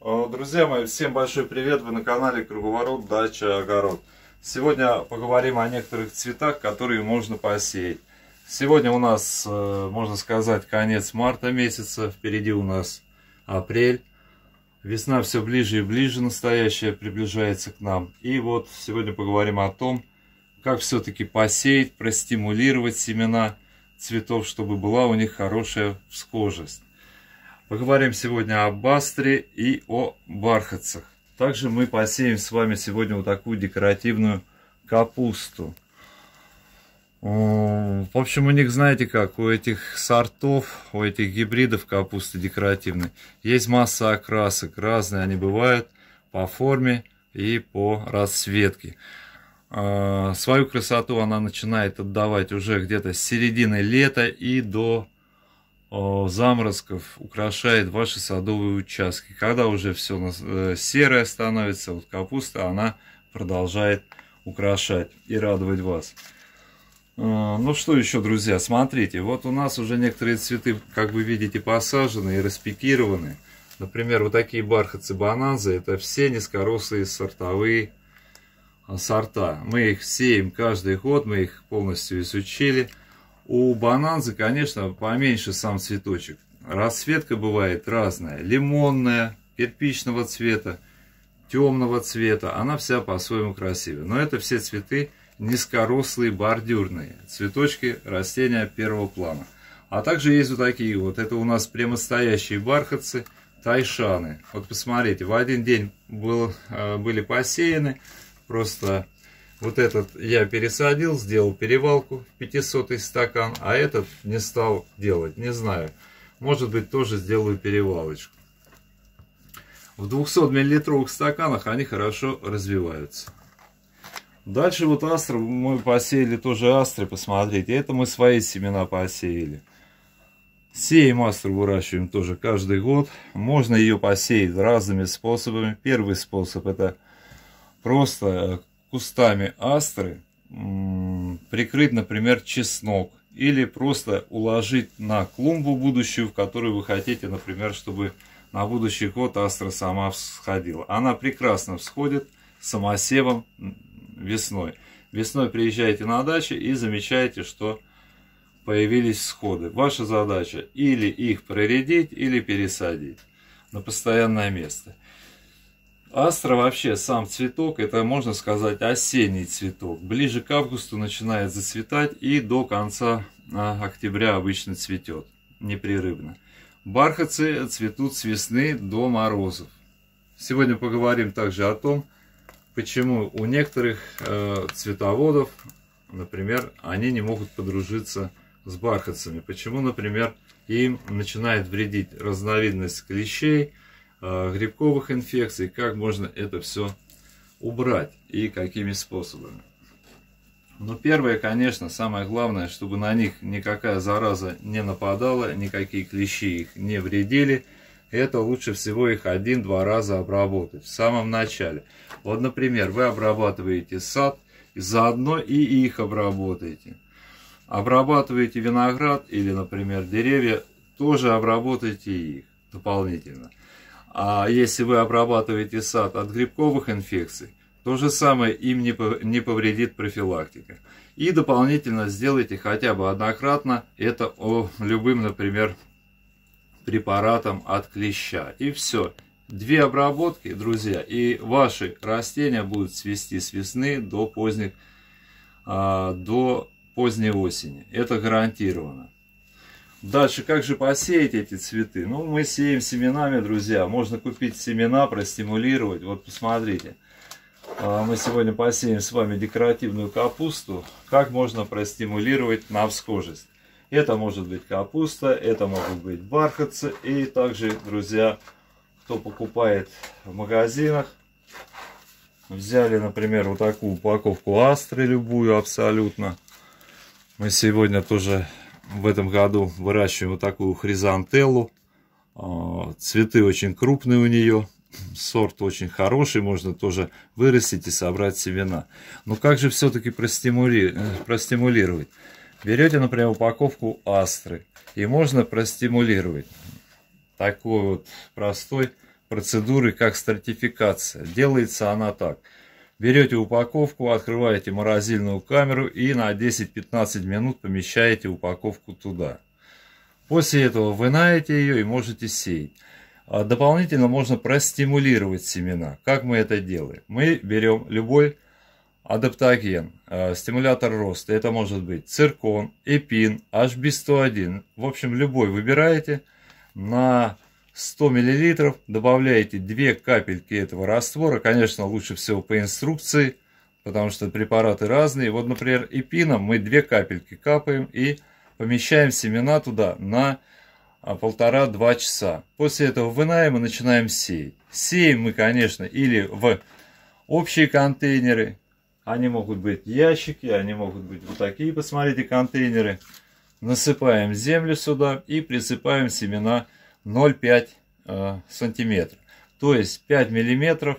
Э, друзья мои, всем большой привет! Вы на канале Круговорот Дача Огород. Сегодня поговорим о некоторых цветах, которые можно посеять. Сегодня у нас, э, можно сказать, конец марта месяца. Впереди у нас апрель. Весна все ближе и ближе настоящая приближается к нам. И вот сегодня поговорим о том, как все-таки посеять, простимулировать семена цветов, чтобы была у них хорошая всхожесть. Поговорим сегодня о бастре и о бархатцах. Также мы посеем с вами сегодня вот такую декоративную капусту. В общем, у них, знаете как, у этих сортов, у этих гибридов капусты декоративной, есть масса окрасок. Разные они бывают по форме и по расцветке. А, свою красоту она начинает отдавать уже где-то с середины лета и до заморозков украшает ваши садовые участки. Когда уже все э, серое становится, вот капуста, она продолжает украшать и радовать вас. Э, ну что еще, друзья, смотрите, вот у нас уже некоторые цветы, как вы видите, посажены и распикированы. Например, вот такие бархатцы бананзы, это все низкорослые сортовые э, сорта. Мы их сеем каждый год, мы их полностью изучили. У бананзы, конечно, поменьше сам цветочек. Расцветка бывает разная. Лимонная, кирпичного цвета, темного цвета. Она вся по-своему красивая. Но это все цветы низкорослые, бордюрные. Цветочки растения первого плана. А также есть вот такие вот. Это у нас прямостоящие бархатцы, тайшаны. Вот посмотрите, в один день был, э, были посеяны. Просто вот этот я пересадил, сделал перевалку в 500 стакан, а этот не стал делать, не знаю. Может быть тоже сделаю перевалочку. В 200 миллилитровых стаканах они хорошо развиваются. Дальше вот астры мы посеяли тоже астры, посмотрите. Это мы свои семена посеяли. Сеем астру выращиваем тоже каждый год. Можно ее посеять разными способами. Первый способ это просто кустами астры прикрыть, например, чеснок или просто уложить на клумбу будущую, в которую вы хотите, например, чтобы на будущий год астра сама всходила. Она прекрасно всходит самосевом весной. Весной приезжаете на дачу и замечаете, что появились сходы. Ваша задача или их проредить, или пересадить на постоянное место. Астра вообще сам цветок, это можно сказать осенний цветок. Ближе к августу начинает зацветать и до конца а, октября обычно цветет непрерывно. Бархатцы цветут с весны до морозов. Сегодня поговорим также о том, почему у некоторых э, цветоводов, например, они не могут подружиться с бархатцами. Почему, например, им начинает вредить разновидность клещей – Э, грибковых инфекций, как можно это все убрать и какими способами. Ну, первое, конечно, самое главное, чтобы на них никакая зараза не нападала, никакие клещи их не вредили. Это лучше всего их один-два раза обработать в самом начале. Вот, например, вы обрабатываете сад, заодно и их обработаете. Обрабатываете виноград или, например, деревья, тоже обработайте их дополнительно. А если вы обрабатываете сад от грибковых инфекций, то же самое им не повредит профилактика. И дополнительно сделайте хотя бы однократно это любым, например, препаратом от клеща. И все. Две обработки, друзья, и ваши растения будут свести с весны до поздних, а, до поздней осени. Это гарантированно. Дальше, как же посеять эти цветы? Ну, мы сеем семенами, друзья. Можно купить семена, простимулировать. Вот посмотрите. А, мы сегодня посеем с вами декоративную капусту. Как можно простимулировать на Это может быть капуста, это может быть бархатцы. И также, друзья, кто покупает в магазинах, взяли, например, вот такую упаковку астры любую абсолютно. Мы сегодня тоже в этом году выращиваем вот такую хризантеллу. А, цветы очень крупные у нее. Сорт очень хороший, можно тоже вырастить и собрать семена. Но как же все-таки простимули... Э, простимулировать? Берете, например, упаковку астры и можно простимулировать такой вот простой процедурой, как стратификация. Делается она так – Берете упаковку, открываете морозильную камеру и на 10-15 минут помещаете упаковку туда. После этого вынаете ее и можете сеять. А дополнительно можно простимулировать семена. Как мы это делаем? Мы берем любой адаптоген, э, стимулятор роста. Это может быть циркон, эпин, HB101. В общем, любой выбираете на 100 мл, добавляете 2 капельки этого раствора, конечно, лучше всего по инструкции, потому что препараты разные. Вот, например, эпином мы 2 капельки капаем и помещаем семена туда на а, полтора-два часа. После этого вынаем и начинаем сеять. Сеем мы, конечно, или в общие контейнеры, они могут быть ящики, они могут быть вот такие, посмотрите, контейнеры. Насыпаем землю сюда и присыпаем семена 0,5 э, сантиметра. То есть 5 миллиметров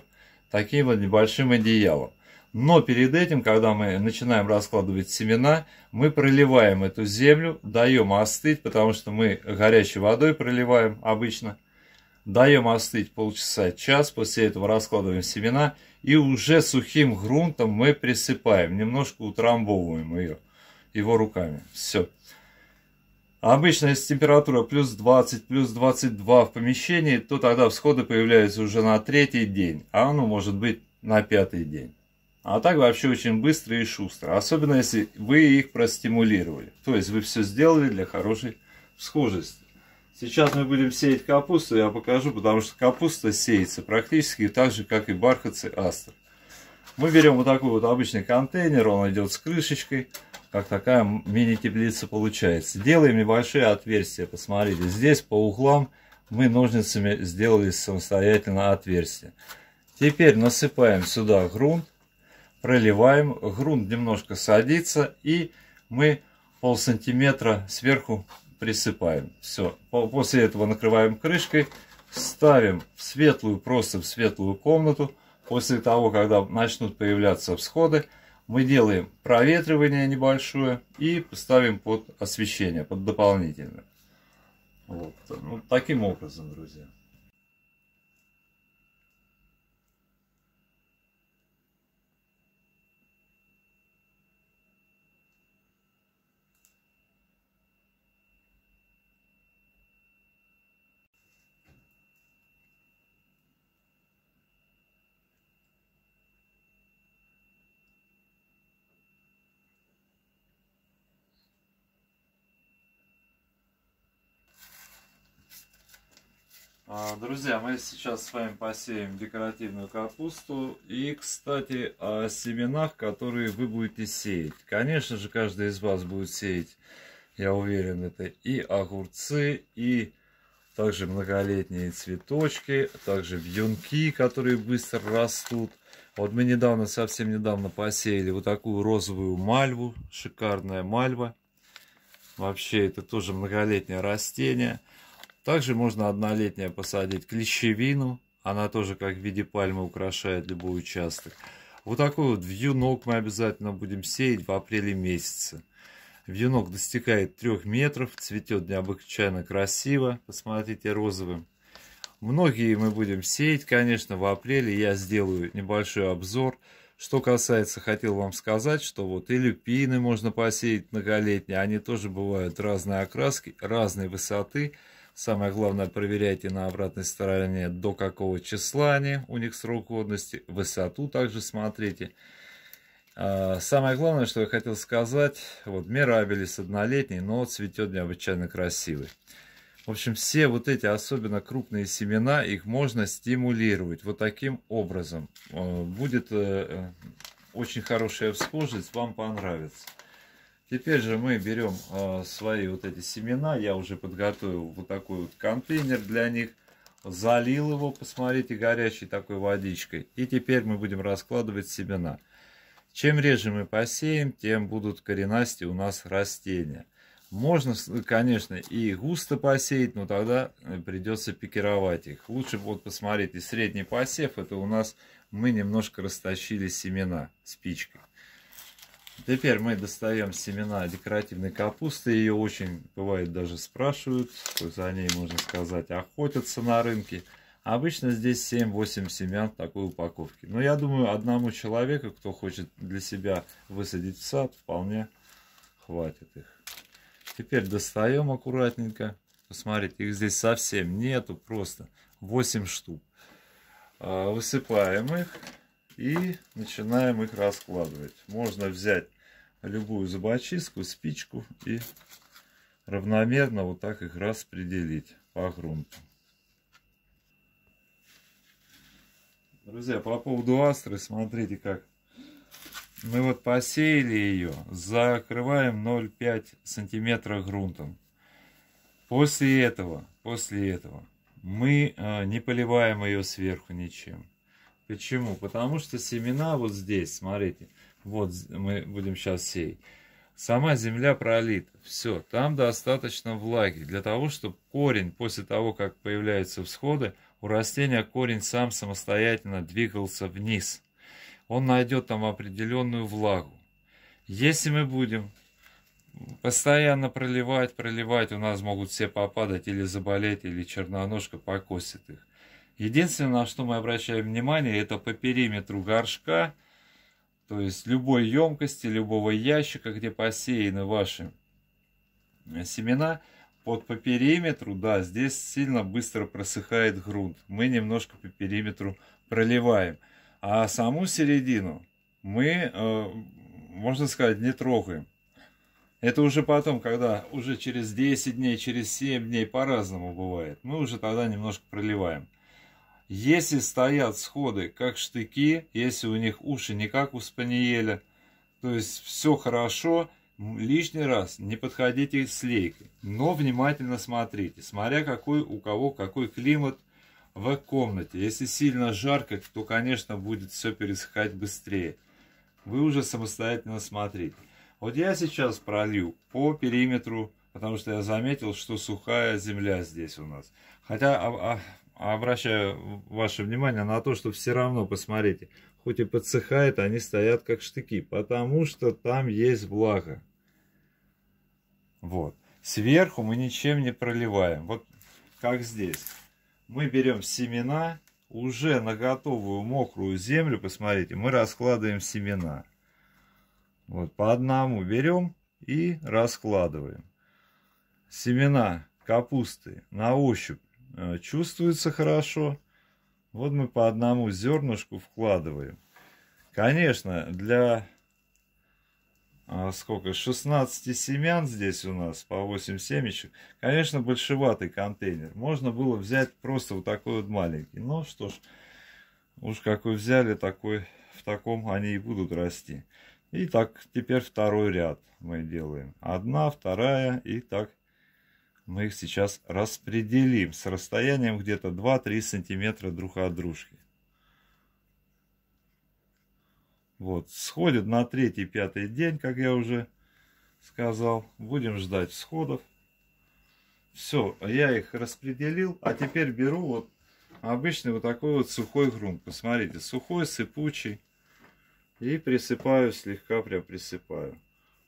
таким вот небольшим одеялом. Но перед этим, когда мы начинаем раскладывать семена, мы проливаем эту землю, даем остыть, потому что мы горячей водой проливаем обычно. Даем остыть полчаса, час, после этого раскладываем семена и уже сухим грунтом мы присыпаем, немножко утрамбовываем ее, его руками. Все. Обычно, если температура плюс 20, плюс 22 в помещении, то тогда всходы появляются уже на третий день, а оно может быть на пятый день. А так вообще очень быстро и шустро, особенно если вы их простимулировали. То есть вы все сделали для хорошей всхожести. Сейчас мы будем сеять капусту, я покажу, потому что капуста сеется практически так же, как и бархатцы астр. Мы берем вот такой вот обычный контейнер, он идет с крышечкой как такая мини-теплица получается. Делаем небольшие отверстия, посмотрите. Здесь по углам мы ножницами сделали самостоятельно отверстие. Теперь насыпаем сюда грунт, проливаем. Грунт немножко садится и мы пол сантиметра сверху присыпаем. Все. После этого накрываем крышкой, ставим в светлую, просто в светлую комнату. После того, когда начнут появляться всходы, мы делаем проветривание небольшое и ставим под освещение, под дополнительное. Вот. Ну, таким образом, друзья. А, друзья, мы сейчас с вами посеем декоративную капусту. И, кстати, о семенах, которые вы будете сеять. Конечно же, каждый из вас будет сеять, я уверен, это и огурцы, и также многолетние цветочки, также вьюнки, которые быстро растут. Вот мы недавно, совсем недавно посеяли вот такую розовую мальву, шикарная мальва. Вообще, это тоже многолетнее растение. Также можно однолетнее посадить клещевину. Она тоже как в виде пальмы украшает любой участок. Вот такой вот вьюнок мы обязательно будем сеять в апреле месяце. Вьюнок достигает 3 метров, цветет необычайно красиво. Посмотрите, розовым. Многие мы будем сеять, конечно, в апреле. Я сделаю небольшой обзор. Что касается, хотел вам сказать, что вот и люпины можно посеять многолетние. Они тоже бывают разные окраски, разной высоты. Самое главное, проверяйте на обратной стороне, до какого числа они, у них срок годности, высоту также смотрите. А, самое главное, что я хотел сказать, вот мирабелис однолетний, но цветет необычайно красивый. В общем, все вот эти, особенно крупные семена, их можно стимулировать вот таким образом. А, будет э, э, очень хорошая всхожесть, вам понравится. Теперь же мы берем э, свои вот эти семена. Я уже подготовил вот такой вот контейнер для них. Залил его, посмотрите, горячей такой водичкой. И теперь мы будем раскладывать семена. Чем реже мы посеем, тем будут коренасти у нас растения. Можно, конечно, и густо посеять, но тогда э, придется пикировать их. Лучше вот посмотрите, средний посев, это у нас мы немножко растащили семена спичкой. Теперь мы достаем семена декоративной капусты. Ее очень, бывает, даже спрашивают. То есть за ней, можно сказать, охотятся на рынке. Обычно здесь 7-8 семян в такой упаковке. Но я думаю, одному человеку, кто хочет для себя высадить в сад, вполне хватит их. Теперь достаем аккуратненько. Посмотрите, их здесь совсем нету, просто 8 штук. А, высыпаем их и начинаем их раскладывать. Можно взять любую зубочистку, спичку и равномерно вот так их распределить по грунту. Друзья, по поводу астры, смотрите как. Мы вот посеяли ее, закрываем 0,5 сантиметра грунтом. После этого, после этого мы э, не поливаем ее сверху ничем. Почему? Потому что семена вот здесь, смотрите, вот мы будем сейчас сеять. Сама земля пролит. Все, там достаточно влаги для того, чтобы корень, после того, как появляются всходы, у растения корень сам самостоятельно двигался вниз. Он найдет там определенную влагу. Если мы будем постоянно проливать, проливать, у нас могут все попадать или заболеть, или черноножка покосит их. Единственное, на что мы обращаем внимание, это по периметру горшка – то есть любой емкости, любого ящика, где посеяны ваши э, семена, вот по периметру, да, здесь сильно быстро просыхает грунт. Мы немножко по периметру проливаем. А саму середину мы, э, можно сказать, не трогаем. Это уже потом, когда уже через 10 дней, через 7 дней, по-разному бывает. Мы уже тогда немножко проливаем. Если стоят сходы как штыки, если у них уши не как у спаниеля, то есть все хорошо, лишний раз не подходите с лейкой, но внимательно смотрите, смотря какой у кого какой климат в комнате. Если сильно жарко, то, конечно, будет все пересыхать быстрее. Вы уже самостоятельно смотрите. Вот я сейчас пролил по периметру, потому что я заметил, что сухая земля здесь у нас. Хотя а, а, обращаю ваше внимание на то, что все равно, посмотрите, хоть и подсыхает, они стоят как штыки, потому что там есть влага. Вот. Сверху мы ничем не проливаем. Вот как здесь. Мы берем семена, уже на готовую мокрую землю, посмотрите, мы раскладываем семена. Вот по одному берем и раскладываем. Семена капусты на ощупь Э, чувствуется хорошо. Вот мы по одному зернышку вкладываем. Конечно, для а, сколько, 16 семян здесь у нас, по 8 семечек. Конечно, большеватый контейнер. Можно было взять просто вот такой вот маленький. Но что ж, уж какой взяли, такой в таком они и будут расти. И так теперь второй ряд мы делаем. Одна, вторая и так мы их сейчас распределим с расстоянием где-то 2-3 сантиметра друг от дружки. Вот, сходит на третий-пятый день, как я уже сказал. Будем ждать сходов. Все, я их распределил, а теперь беру вот обычный вот такой вот сухой грунт. Посмотрите, сухой, сыпучий. И присыпаю слегка, прям присыпаю.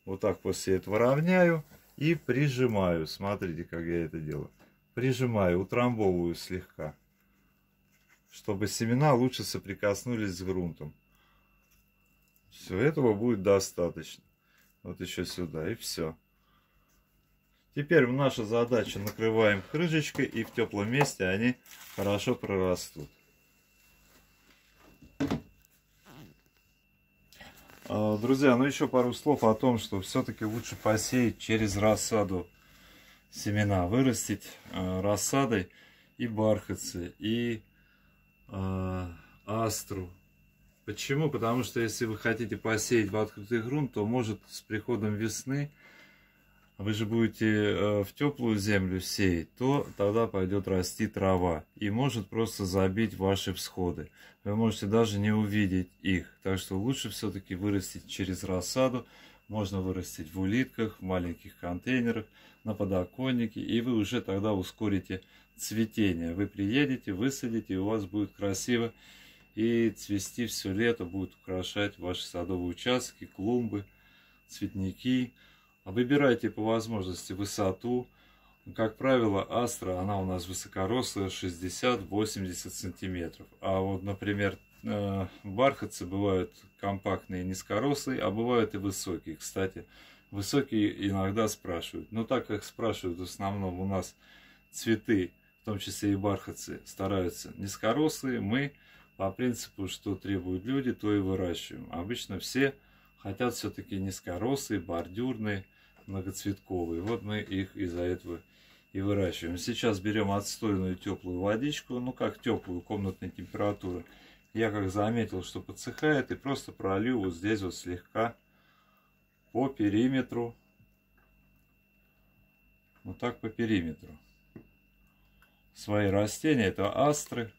Вот так после этого равняю и прижимаю. Смотрите, как я это делаю. Прижимаю, утрамбовываю слегка, чтобы семена лучше соприкоснулись с грунтом. Все, этого будет достаточно. Вот еще сюда, и все. Теперь наша задача накрываем крышечкой, и в теплом месте они хорошо прорастут. А, друзья, ну еще пару слов о том, что все-таки лучше посеять через рассаду семена. Вырастить а, рассадой и бархатцы, и а, астру. Почему? Потому что если вы хотите посеять в открытый грунт, то может с приходом весны вы же будете э, в теплую землю сеять, то тогда пойдет расти трава и может просто забить ваши всходы. Вы можете даже не увидеть их. Так что лучше все-таки вырастить через рассаду. Можно вырастить в улитках, в маленьких контейнерах, на подоконнике. И вы уже тогда ускорите цветение. Вы приедете, высадите, и у вас будет красиво и цвести все лето, будет украшать ваши садовые участки, клумбы, цветники. А выбирайте по возможности высоту. Как правило, астра, она у нас высокорослая, 60-80 сантиметров. А вот, например, э, бархатцы бывают компактные, низкорослые, а бывают и высокие. Кстати, высокие иногда спрашивают. Но так как спрашивают в основном у нас цветы, в том числе и бархатцы, стараются низкорослые, мы по принципу, что требуют люди, то и выращиваем. Обычно все хотят все-таки низкорослые, бордюрные, многоцветковые. Вот мы их из-за этого и выращиваем. Сейчас берем отстойную теплую водичку, ну как теплую, комнатной температуры. Я как заметил, что подсыхает, и просто пролил вот здесь вот слегка по периметру. Вот так по периметру. Свои растения, это астры.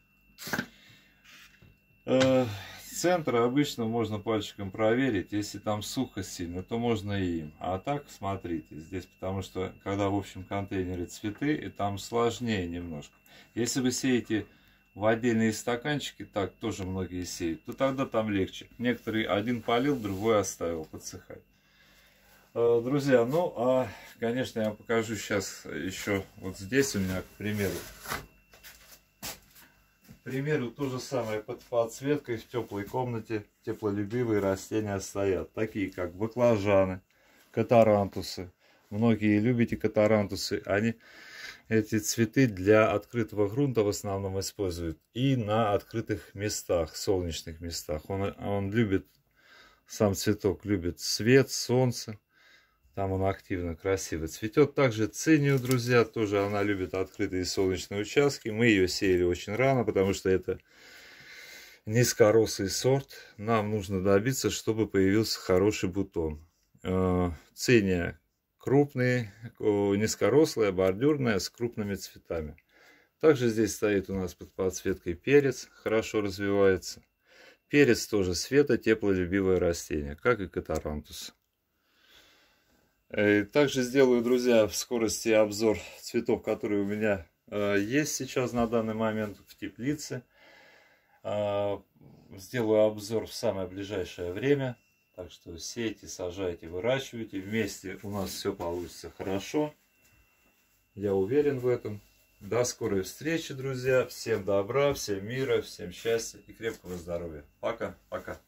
Э, с центра обычно можно пальчиком проверить. Если там сухо сильно, то можно и им. А так, смотрите, здесь, потому что, когда в общем контейнере цветы, и там сложнее немножко. Если вы сеете в отдельные стаканчики, так тоже многие сеют, то тогда там легче. Некоторые один полил, другой оставил подсыхать. Э, друзья, ну, а, конечно, я покажу сейчас еще вот здесь у меня, к примеру, примеру, то же самое под подсветкой в теплой комнате теплолюбивые растения стоят. Такие как баклажаны, катарантусы. Многие любите катарантусы. Они эти цветы для открытого грунта в основном используют. И на открытых местах, солнечных местах. Он, он любит, сам цветок любит свет, солнце. Там он активно, красиво цветет. Также цинию, друзья, тоже она любит открытые солнечные участки. Мы ее сеяли очень рано, потому что это низкорослый сорт. Нам нужно добиться, чтобы появился хороший бутон. Э, Циния крупные, низкорослая, бордюрная, с крупными цветами. Также здесь стоит у нас под подсветкой перец, хорошо развивается. Перец тоже света, теплолюбивое растение, как и катарантус. Э, также сделаю, друзья, в скорости обзор цветов, которые у меня э, есть сейчас на данный момент в теплице. А, сделаю обзор в самое ближайшее время. Так что сейте, сажайте, выращивайте. Вместе у нас все получится хорошо. Я уверен в этом. До скорой встречи, друзья. Всем добра, всем мира, всем счастья и крепкого здоровья. Пока, пока.